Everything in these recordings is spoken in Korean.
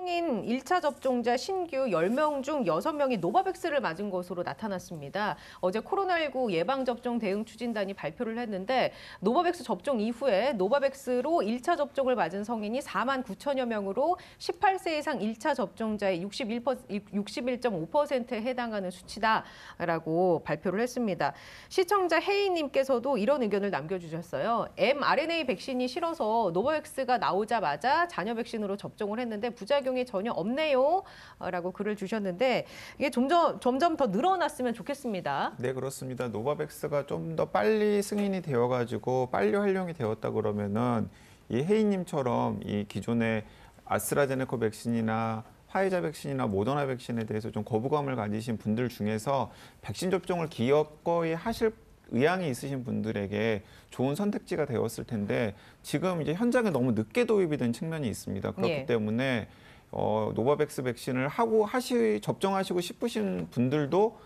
성인 1차 접종자 신규 10명 중 6명이 노바백스를 맞은 것으로 나타났습니다. 어제 코로나19 예방접종 대응 추진단이 발표를 했는데 노바백스 접종 이후에 노바백스로 1차 접종을 맞은 성인이 4만 9천여 명으로 18세 이상 1차 접종자의 61.5%에 해당하는 수치다라고 발표를 했습니다. 시청자 혜인님께서도 이런 의견을 남겨주셨어요. mRNA 백신이 싫어서 노바백스가 나오자마자 자녀 백신으로 접종을 했는데 부작용 작용이 전혀 없네요. 라고 글을 주셨는데 이게 점점, 점점 더 늘어났으면 좋겠습니다. 네, 그렇습니다. 노바백스가 좀 더 빨리 승인이 되어가지고 빨리 활용이 되었다 그러면은 이 혜인님처럼 이 기존의 아스트라제네카 백신이나 화이자 백신이나 모더나 백신에 대해서 좀 거부감을 가지신 분들 중에서 백신 접종을 기꺼이 하실 의향이 있으신 분들에게 좋은 선택지가 되었을 텐데 지금 이제 현장에 너무 늦게 도입이 된 측면이 있습니다. 그렇기 예. 때문에 어, 노바백스 백신을 하고 하시 접종하시고 싶으신 분들도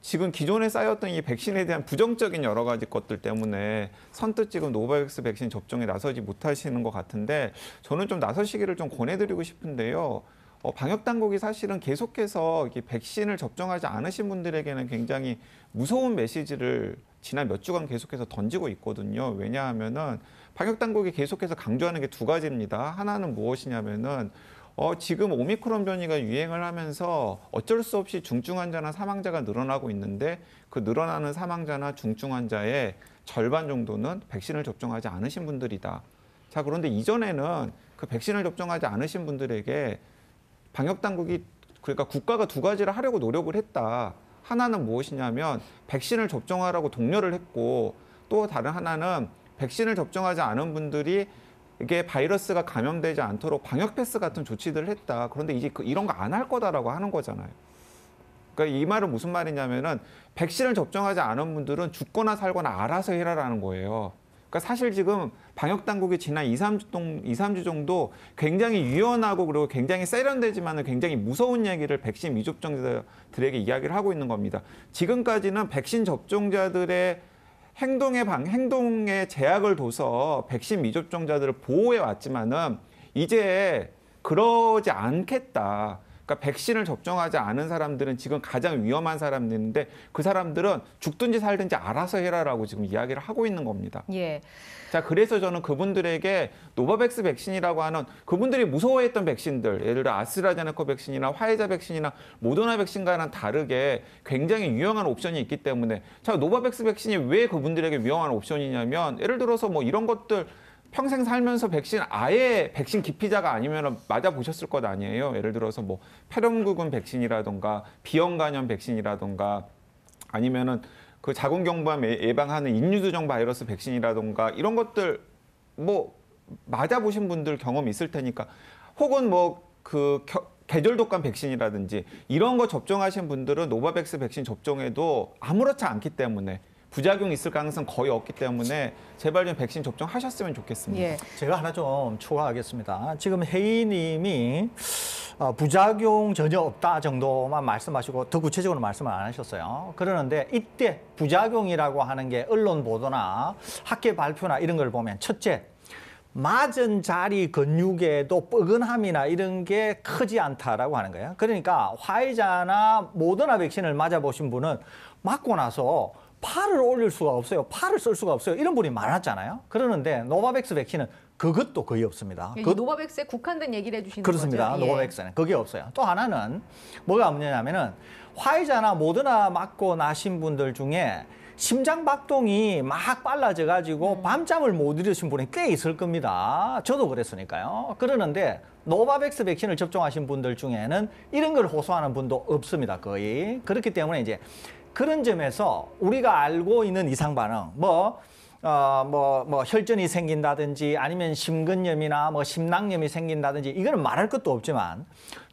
지금 기존에 쌓였던 이 백신에 대한 부정적인 여러 가지 것들 때문에 선뜻 지금 노바백스 백신 접종에 나서지 못하시는 것 같은데 저는 좀 나서시기를 좀 권해드리고 싶은데요. 어, 방역 당국이 사실은 계속해서 백신을 접종하지 않으신 분들에게는 굉장히 무서운 메시지를 지난 몇 주간 계속해서 던지고 있거든요. 왜냐하면은 방역 당국이 계속해서 강조하는 게 두 가지입니다. 하나는 무엇이냐면은 어, 지금 오미크론 변이가 유행을 하면서 어쩔 수 없이 중증 환자나 사망자가 늘어나고 있는데 그 늘어나는 사망자나 중증 환자의 절반 정도는 백신을 접종하지 않으신 분들이다. 자, 그런데 이전에는 그 백신을 접종하지 않으신 분들에게 방역 당국이 그러니까 국가가 두 가지를 하려고 노력을 했다. 하나는 무엇이냐면 백신을 접종하라고 독려를 했고 또 다른 하나는 백신을 접종하지 않은 분들이 이게 바이러스가 감염되지 않도록 방역 패스 같은 조치들을 했다. 그런데 이제 그 이런 거 안 할 거다라고 하는 거잖아요. 그러니까 이 말은 무슨 말이냐면은 백신을 접종하지 않은 분들은 죽거나 살거나 알아서 해라라는 거예요. 그러니까 사실 지금 방역 당국이 지난 2, 3주, 동, 2, 3주 정도 굉장히 유연하고 그리고 굉장히 세련되지만은 굉장히 무서운 얘기를 백신 미접종자들에게 이야기를 하고 있는 겁니다. 지금까지는 백신 접종자들의 행동의 방 행동에 제약을 둬서 백신 미접종자들을 보호해 왔지만은 이제 그러지 않겠다. 그러니까 백신을 접종하지 않은 사람들은 지금 가장 위험한 사람들인데 그 사람들은 죽든지 살든지 알아서 해라라고 지금 이야기를 하고 있는 겁니다. 예. 자, 그래서 저는 그분들에게 노바백스 백신이라고 하는 그분들이 무서워했던 백신들, 예를 들어 아스트라제네카 백신이나 화이자 백신이나 모더나 백신과는 다르게 굉장히 유용한 옵션이 있기 때문에 자, 노바백스 백신이 왜 그분들에게 위험한 옵션이냐면 예를 들어서 뭐 이런 것들 평생 살면서 백신 아예 백신 기피자가 아니면 맞아 보셨을 것 아니에요. 예를 들어서 뭐 폐렴구균 백신이라든가 비형 간염 백신이라든가 아니면은 그 자궁경부암 예, 예방하는 인유두종 바이러스 백신이라든가 이런 것들 뭐 맞아 보신 분들 경험 있을 테니까 혹은 뭐 그 계절 독감 백신이라든지 이런 거 접종하신 분들은 노바백스 백신 접종에도 아무렇지 않기 때문에 부작용이 있을 가능성 거의 없기 때문에 제발 좀 백신 접종하셨으면 좋겠습니다. 예. 제가 하나 좀 추가하겠습니다. 지금 혜인님이 어, 부작용 전혀 없다 정도만 말씀하시고 더 구체적으로 말씀을 안 하셨어요. 그러는데 이때 부작용이라고 하는 게 언론 보도나 학계 발표나 이런 걸 보면 첫째 맞은 자리 근육에도 뻐근함이나 이런 게 크지 않다라고 하는 거예요. 그러니까 화이자나 모더나 백신을 맞아보신 분은 맞고 나서 팔을 올릴 수가 없어요. 팔을 쓸 수가 없어요. 이런 분이 많았잖아요. 그러는데 노바백스 백신은 그것도 거의 없습니다. 예, 그 노바백스에 국한된 얘기를 해주시는 그렇습니다. 거 예. 노바백스는 그게 없어요. 또 하나는 뭐가 없냐면은 화이자나 모더나 맞고 나신 분들 중에 심장박동이 막 빨라져가지고 음. 밤잠을 못 이루신 분이 꽤 있을 겁니다. 저도 그랬으니까요. 그러는데 노바백스 백신을 접종하신 분들 중에는 이런 걸 호소하는 분도 없습니다. 거의. 그렇기 때문에 이제 그런 점에서 우리가 알고 있는 이상 반응, 뭐, 어, 뭐, 뭐, 혈전이 생긴다든지 아니면 심근염이나 뭐 심낭염이 생긴다든지 이거는 말할 것도 없지만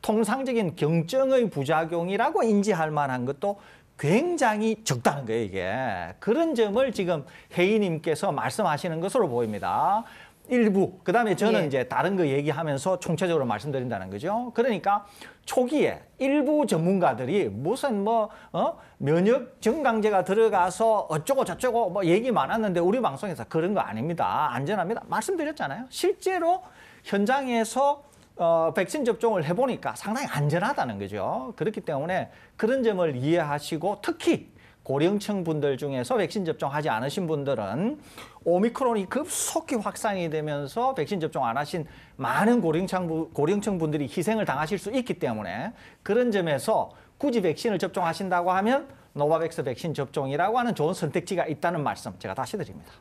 통상적인 경증의 부작용이라고 인지할 만한 것도 굉장히 적다는 거예요, 이게. 그런 점을 지금 혜인님께서 말씀하시는 것으로 보입니다. 일부. 그 다음에 저는 예. 이제 다른 거 얘기하면서 총체적으로 말씀드린다는 거죠. 그러니까 초기에 일부 전문가들이 무슨 뭐, 어? 면역 증강제가 들어가서 어쩌고 저쩌고 뭐 얘기 많았는데 우리 방송에서 그런 거 아닙니다. 안전합니다. 말씀드렸잖아요. 실제로 현장에서 어, 백신 접종을 해보니까 상당히 안전하다는 거죠. 그렇기 때문에 그런 점을 이해하시고 특히 고령층 분들 중에서 백신 접종하지 않으신 분들은 오미크론이 급속히 확산이 되면서 백신 접종 안 하신 많은 고령층, 고령층 분들이 희생을 당하실 수 있기 때문에 그런 점에서 굳이 백신을 접종하신다고 하면 노바백스 백신 접종이라고 하는 좋은 선택지가 있다는 말씀 제가 다시 드립니다.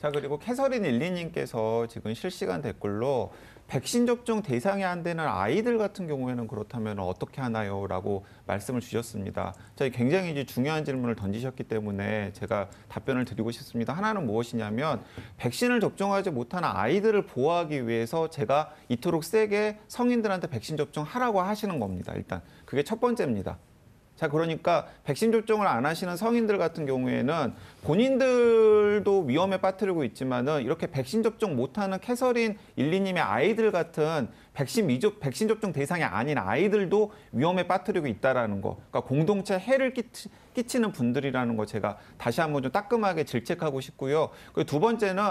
자 그리고 캐서린 일리님께서 지금 실시간 댓글로 백신 접종 대상이 안 되는 아이들 같은 경우에는 그렇다면 어떻게 하나요? 라고 말씀을 주셨습니다. 굉장히 중요한 질문을 던지셨기 때문에 제가 답변을 드리고 싶습니다. 하나는 무엇이냐면 백신을 접종하지 못하는 아이들을 보호하기 위해서 제가 이토록 세게 성인들한테 백신 접종하라고 하시는 겁니다. 일단 그게 첫 번째입니다. 자, 그러니까 백신 접종을 안 하시는 성인들 같은 경우에는 본인들도 위험에 빠뜨리고 있지만은 이렇게 백신 접종 못하는 캐서린 일리님의 아이들 같은 백신 미접 백신 접종 대상이 아닌 아이들도 위험에 빠뜨리고 있다라는 거. 그러니까 공동체 해를 끼치, 는 분들이라는 거 제가 다시 한번 좀 따끔하게 질책하고 싶고요. 그리고 두 번째는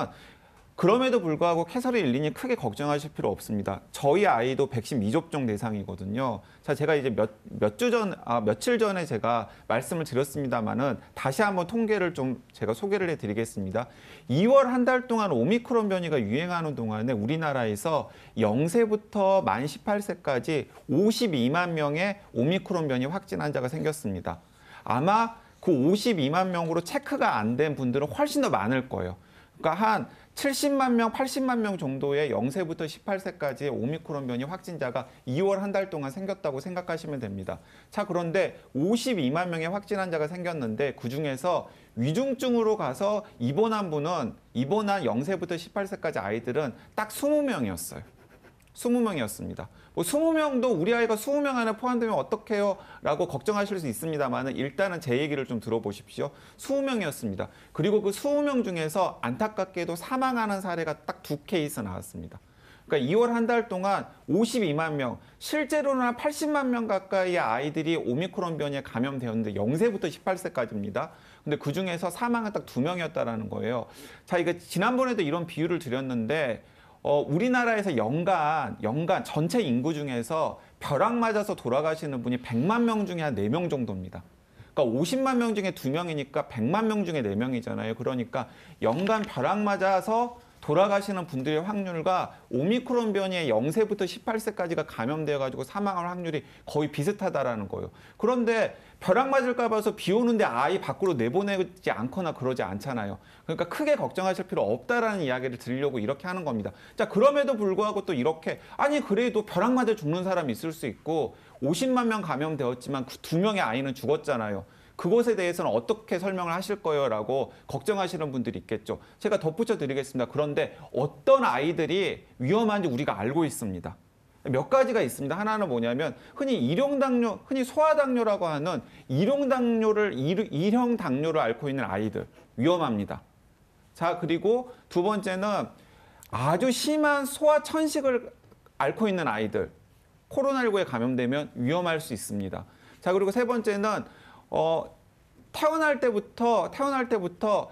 그럼에도 불구하고 캐서리 일린이 크게 걱정하실 필요 없습니다. 저희 아이도 백신 미접종 대상이거든요. 자, 제가 이제 몇몇 주 전, 아, 며칠 전에 제가 말씀을 드렸습니다만은 다시 한번 통계를 좀 제가 소개를 해드리겠습니다. 2월 한 달 동안 오미크론 변이가 유행하는 동안에 우리나라에서 0세부터 만 18세까지 52만 명의 오미크론 변이 확진 환자가 생겼습니다. 아마 그 52만 명으로 체크가 안 된 분들은 훨씬 더 많을 거예요. 그러니까 한 70만 명, 80만 명 정도의 0세부터 18세까지의 오미크론 변이 확진자가 2월 한 달 동안 생겼다고 생각하시면 됩니다. 자, 그런데 52만 명의 확진 환자가 생겼는데 그중에서 위중증으로 가서 입원한 분은 입원한 0세부터 18세까지 아이들은 딱 20명이었어요. 20명이었습니다. 뭐 20명도 우리 아이가 20명 안에 포함되면 어떡해요? 라고 걱정하실 수 있습니다만 일단은 제 얘기를 좀 들어보십시오. 20명이었습니다. 그리고 그 20명 중에서 안타깝게도 사망하는 사례가 딱 두 케이스 나왔습니다. 그러니까 2월 한 달 동안 52만 명, 실제로는 한 80만 명 가까이의 아이들이 오미크론 변이에 감염되었는데 0세부터 18세까지입니다. 근데 그 중에서 사망은 딱 두 명이었다라는 거예요. 자, 이거 지난번에도 이런 비유를 드렸는데 어, 우리나라에서 연간, 연간 전체 인구 중에서 벼락 맞아서 돌아가시는 분이 100만 명 중에 한 4명 정도입니다. 그러니까 50만 명 중에 2명이니까 100만 명 중에 4명이잖아요. 그러니까 연간 벼락 맞아서 돌아가시는 분들의 확률과 오미크론 변이의 0세부터 18세까지가 감염되어 가지고 사망할 확률이 거의 비슷하다라는 거예요. 그런데 벼락 맞을까 봐서 비 오는데 아이 밖으로 내보내지 않거나 그러지 않잖아요. 그러니까 크게 걱정하실 필요 없다라는 이야기를 드리려고 이렇게 하는 겁니다. 자, 그럼에도 불구하고 또 이렇게 아니 그래도 벼락 맞아 죽는 사람이 있을 수 있고 50만 명 감염되었지만 그두 명의 아이는 죽었잖아요. 그것에 대해서는 어떻게 설명을 하실 거예요? 라고 걱정하시는 분들이 있겠죠. 제가 덧붙여 드리겠습니다. 그런데 어떤 아이들이 위험한지 우리가 알고 있습니다. 몇 가지가 있습니다. 하나는 뭐냐면 흔히 일용당뇨, 흔히 소아당뇨라고 하는 일용당뇨를 일형당뇨를 앓고 있는 아이들 위험합니다. 자 그리고 두 번째는 아주 심한 소아 천식을 앓고 있는 아이들 코로나19에 감염되면 위험할 수 있습니다. 자 그리고 세 번째는 어, 태어날 때부터 태어날 때부터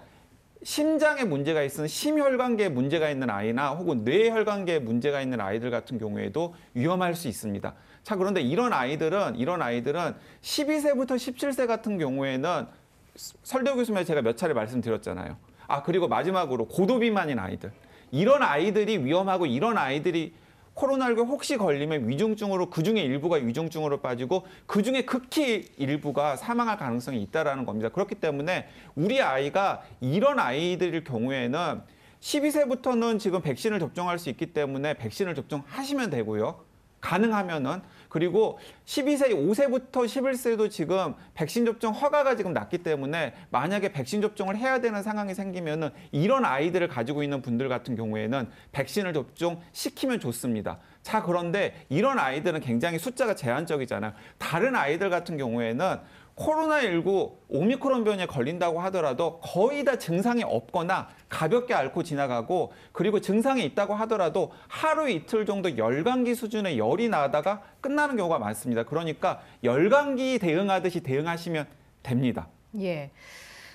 심장에 문제가 있는 심혈관계에 문제가 있는 아이나 혹은 뇌혈관계에 문제가 있는 아이들 같은 경우에도 위험할 수 있습니다. 자, 그런데 이런 아이들은 이런 아이들은 12세부터 17세 같은 경우에는 설대호 교수님 제가 몇 차례 말씀드렸잖아요. 아, 그리고 마지막으로 고도비만인 아이들. 이런 아이들이 위험하고 이런 아이들이 코로나19 혹시 걸리면 위중증으로 그중에 일부가 위중증으로 빠지고 그중에 극히 일부가 사망할 가능성이 있다라는 겁니다. 그렇기 때문에 우리 아이가 이런 아이들일 경우에는 12세부터는 지금 백신을 접종할 수 있기 때문에 백신을 접종하시면 되고요. 가능하면은 그리고 12세, 5세부터 11세도 지금 백신 접종 허가가 지금 났기 때문에 만약에 백신 접종을 해야 되는 상황이 생기면은 이런 아이들을 가지고 있는 분들 같은 경우에는 백신을 접종시키면 좋습니다. 자, 그런데 이런 아이들은 굉장히 숫자가 제한적이잖아요. 다른 아이들 같은 경우에는 코로나19 오미크론 변이에 걸린다고 하더라도 거의 다 증상이 없거나 가볍게 앓고 지나가고 그리고 증상이 있다고 하더라도 하루 이틀 정도 열감기 수준의 열이 나다가 끝나는 경우가 많습니다. 그러니까 열감기 대응하듯이 대응하시면 됩니다. 예.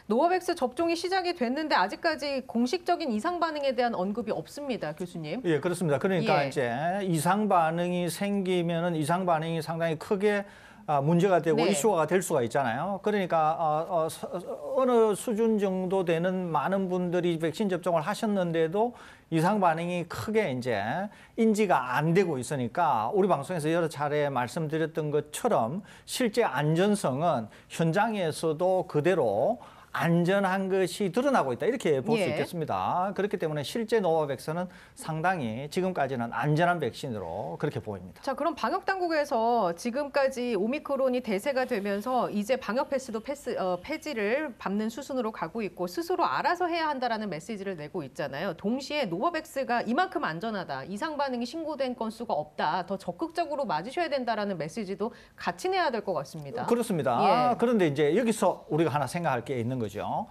노바백스 접종이 시작이 됐는데 아직까지 공식적인 이상 반응에 대한 언급이 없습니다, 교수님. 예, 그렇습니다. 그러니까 예. 이제 이상 반응이 생기면은 이상 반응이 상당히 크게 아, 문제가 되고 네. 이슈화가 될 수가 있잖아요. 그러니까 어, 어, 어느 수준 정도 되는 많은 분들이 백신 접종을 하셨는데도 이상 반응이 크게 이제 인지가 안 되고 있으니까 우리 방송에서 여러 차례 말씀드렸던 것처럼 실제 안전성은 현장에서도 그대로 안전한 것이 드러나고 있다 이렇게 볼수 예. 있겠습니다. 그렇기 때문에 실제 노바백스는 상당히 지금까지는 안전한 백신으로 그렇게 보입니다. 자 그럼 방역 당국에서 지금까지 오미크론이 대세가 되면서 이제 방역 패스도 패스 어, 폐지를 밟는 수순으로 가고 있고 스스로 알아서 해야 한다라는 메시지를 내고 있잖아요. 동시에 노바백스가 이만큼 안전하다, 이상 반응이 신고된 건수가 없다, 더 적극적으로 맞으셔야 된다라는 메시지도 같이 내야 될 것 같습니다. 그렇습니다. 예. 그런데 이제 여기서 우리가 하나 생각할 게 있는 거죠. 거죠.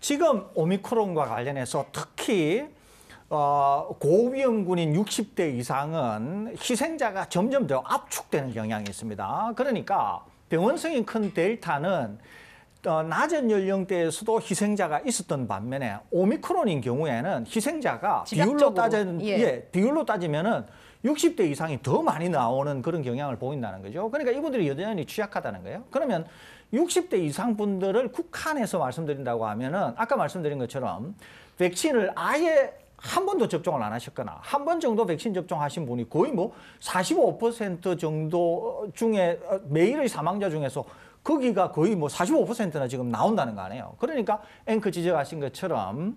지금 오미크론과 관련해서 특히 어, 고위험군인 60대 이상은 희생자가 점점 더 압축되는 경향이 있습니다. 그러니까 병원성이 큰 델타는 어, 낮은 연령대에서도 희생자가 있었던 반면에 오미크론인 경우에는 희생자가 비율로 따지면 예. 예, 비율로 따지면은 60대 이상이 더 많이 나오는 그런 경향을 보인다는 거죠. 그러니까 이분들이 여전히 취약하다는 거예요. 그러면 60대 이상 분들을 국한해서 말씀드린다고 하면은 아까 말씀드린 것처럼 백신을 아예 한 번도 접종을 안 하셨거나 한 번 정도 백신 접종하신 분이 거의 뭐 45% 정도 중에 어, 매일의 사망자 중에서 거기가 거의 뭐 45%나 지금 나온다는 거 아니에요. 그러니까 앵커 지적하신 것처럼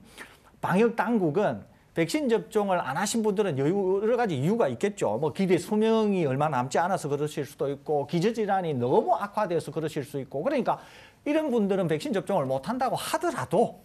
방역 당국은 백신 접종을 안 하신 분들은 여러 가지 이유가 있겠죠. 뭐 기대 수명이 얼마 남지 않아서 그러실 수도 있고 기저질환이 너무 악화돼서 그러실 수 있고 그러니까 이런 분들은 백신 접종을 못한다고 하더라도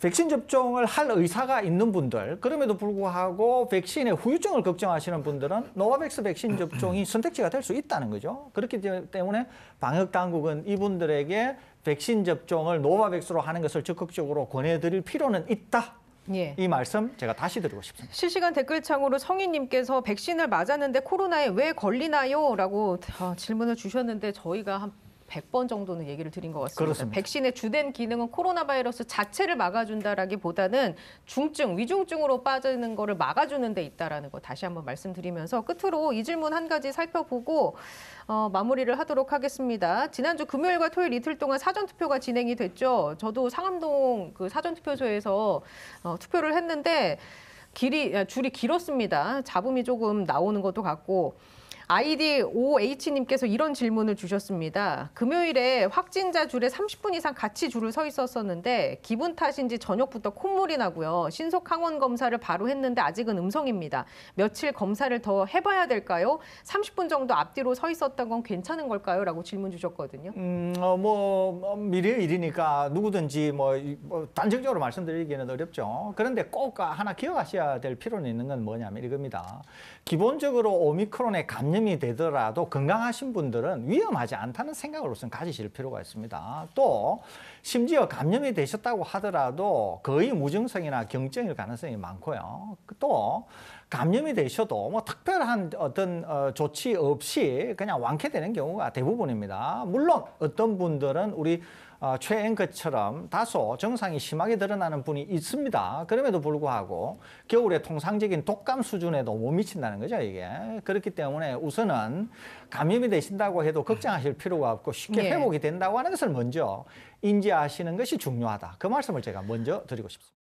백신 접종을 할 의사가 있는 분들 그럼에도 불구하고 백신의 후유증을 걱정하시는 분들은 노바백스 백신 접종이 선택지가 될 수 있다는 거죠. 그렇기 때문에 방역당국은 이분들에게 백신 접종을 노바백스로 하는 것을 적극적으로 권해드릴 필요는 있다. 예. 이 말씀 제가 다시 드리고 싶습니다. 실시간 댓글창으로 성인님께서 백신을 맞았는데 코로나에 왜 걸리나요? 라고 질문을 주셨는데 저희가 한 100번 정도는 얘기를 드린 것 같습니다. 그렇습니다. 백신의 주된 기능은 코로나 바이러스 자체를 막아준다라기보다는 중증, 위중증으로 빠지는 거를 막아주는 데 있다라는 거 다시 한번 말씀드리면서 끝으로 이 질문 한 가지 살펴보고 어, 마무리를 하도록 하겠습니다. 지난주 금요일과 토요일 이틀 동안 사전 투표가 진행이 됐죠. 저도 상암동 그 사전 투표소에서 어, 투표를 했는데 길이 아, 줄이 길었습니다. 잡음이 조금 나오는 것도 같고 아이디 OH님께서 이런 질문을 주셨습니다. 금요일에 확진자 줄에 30분 이상 같이 줄을 서 있었었는데 기분 탓인지 저녁부터 콧물이 나고요. 신속 항원 검사를 바로 했는데 아직은 음성입니다. 며칠 검사를 더 해봐야 될까요? 30분 정도 앞뒤로 서 있었던 건 괜찮은 걸까요? 라고 질문 주셨거든요. 음, 어, 뭐, 어, 미래의 일이니까 누구든지 뭐, 뭐 단정적으로 말씀드리기는 어렵죠. 그런데 꼭 하나 기억하셔야 될 필요는 있는 건 뭐냐면 이겁니다. 기본적으로 오미크론의 감염 감염이 되더라도 건강하신 분들은 위험하지 않다는 생각을 우선 가지실 필요가 있습니다. 또 심지어 감염이 되셨다고 하더라도 거의 무증상이나 경증일 가능성이 많고요. 또 감염이 되셔도 뭐 특별한 어떤 어, 조치 없이 그냥 완쾌되는 경우가 대부분입니다. 물론 어떤 분들은 우리 어, 아, 최앵커처럼 다소 증상이 심하게 드러나는 분이 있습니다. 그럼에도 불구하고 겨울에 통상적인 독감 수준에도 못 미친다는 거죠, 이게. 그렇기 때문에 우선은 감염이 되신다고 해도 걱정하실 필요가 없고 쉽게 예. 회복이 된다고 하는 것을 먼저 인지하시는 것이 중요하다. 그 말씀을 제가 먼저 드리고 싶습니다.